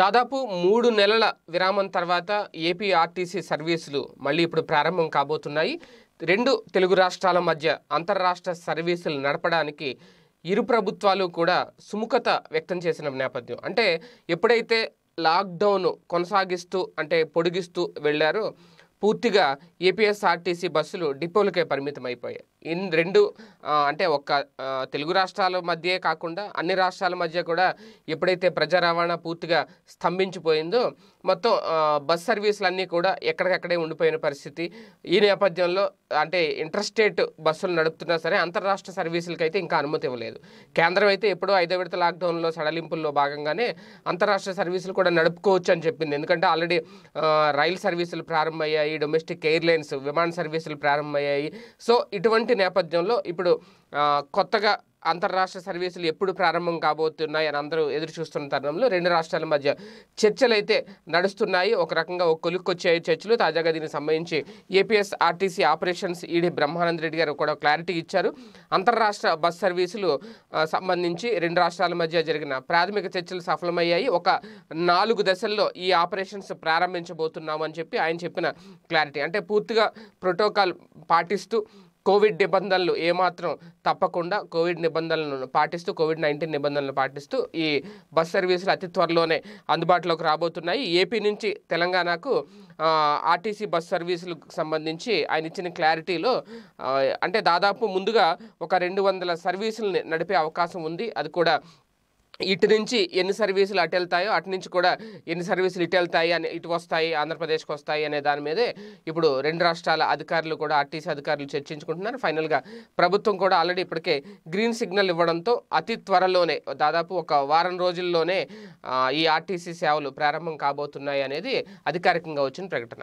దాదాపు మూడు నెలల విరామం తర్వాత ఏపీఆర్టీసీ సర్వీసులు మళ్ళీ ఇప్పుడు ప్రారంభం కాబోతున్నాయి రెండు తెలుగు రాష్ట్రాల మధ్య అంతర్రాష్ట్ర సర్వీసులు నడపడానికి ఇరు ప్రభుత్వాలు కూడా సుముఖత వ్యక్తం చేసిన నేపథ్యం అంటే ఎప్పుడైతే లాక్డౌన్ కొనసాగిస్తూ అంటే పొడిగిస్తూ వెళ్ళారో పూర్తిగా ఏపీఎస్ఆర్టీసీ బస్సులు డిపోలకే పరిమితమైపోయాయి ఇన్ రెండు అంటే ఒక్క తెలుగు రాష్ట్రాల మధ్యే కాకుండా అన్ని రాష్ట్రాల మధ్య కూడా ఎప్పుడైతే ప్రజా రవాణా పూర్తిగా స్తంభించిపోయిందో మొత్తం బస్ సర్వీసులన్నీ కూడా ఎక్కడికక్కడే ఉండిపోయిన పరిస్థితి ఈ నేపథ్యంలో అంటే ఇంటర్స్టేట్ బస్సులు నడుపుతున్నా సరే అంతర్రాష్ట్ర సర్వీసులకి అయితే ఇంకా అనుమతి ఇవ్వలేదు కేంద్రం అయితే ఎప్పుడో ఐదో విడత లాక్డౌన్లో సడలింపుల్లో భాగంగానే అంతర్రాష్ట్ర సర్వీసులు కూడా నడుపుకోవచ్చు అని చెప్పింది ఎందుకంటే ఆల్రెడీ రైలు సర్వీసులు ప్రారంభమయ్యాయి ఈ డొమెస్టిక్ ఎయిర్లైన్స్ విమాన సర్వీసులు ప్రారంభమయ్యాయి సో ఇటువంటి నేపథ్యంలో ఇప్పుడు కొత్తగా అంతర్రాష్ట్ర సర్వీసులు ఎప్పుడు ప్రారంభం కాబోతున్నాయి అని అందరూ ఎదురు చూస్తున్న తరుణంలో రెండు రాష్ట్రాల మధ్య చర్చలు అయితే నడుస్తున్నాయి ఒక రకంగా ఒక కొలుక్కొచ్చాయి చర్చలు తాజాగా దీనికి సంబంధించి APS RTC operations ED Brahmanand Reddy గారు కూడా క్లారిటీ ఇచ్చారు అంతర్రాష్ట్ర బస్ సర్వీసులు సంబంధించి రెండు రాష్ట్రాల మధ్య జరిగిన ప్రాథమిక చర్చలు సఫలమయ్యాయి ఒక నాలుగు దశల్లో ఈ ఆపరేషన్స్ ప్రారంభించబోతున్నామని చెప్పి ఆయన చెప్పిన క్లారిటీ అంటే పూర్తిగా ప్రోటోకాల్ పాటిస్తూ కోవిడ్ నిబంధనలు ఏమాత్రం తప్పకుండా కోవిడ్ నిబంధనలను పాటిస్తూ కోవిడ్ నైన్టీన్ నిబంధనలు పాటిస్తూ ఈ బస్ సర్వీసులు అతి త్వరలోనే అందుబాటులోకి రాబోతున్నాయి ఏపీ నుంచి తెలంగాణకు ఆర్టీసీ బస్ సర్వీసులకు సంబంధించి ఆయన ఇచ్చిన క్లారిటీలో అంటే దాదాపు ముందుగా ఒక రెండు వందల సర్వీసులని నడిపే అవకాశం ఉంది అది కూడా ఇటు నుంచి ఎన్ని సర్వీసులు అటు వెళ్తాయో అటు నుంచి కూడా ఎన్ని సర్వీసులు ఇటు వెళ్తాయి అని ఇటు వస్తాయి ఆంధ్రప్రదేశ్కి వస్తాయి అనే దాని మీదే ఇప్పుడు రెండు రాష్ట్రాల అధికారులు కూడా ఆర్టీసీ అధికారులు చర్చించుకుంటున్నారు ఫైనల్గా ప్రభుత్వం కూడా ఆల్రెడీ ఇప్పటికే గ్రీన్ సిగ్నల్ ఇవ్వడంతో అతి త్వరలోనే దాదాపు ఒక వారం రోజుల్లోనే ఈ ఆర్టీసీ సేవలు ప్రారంభం కాబోతున్నాయి అనేది అధికారికంగా వచ్చిన ప్రకటన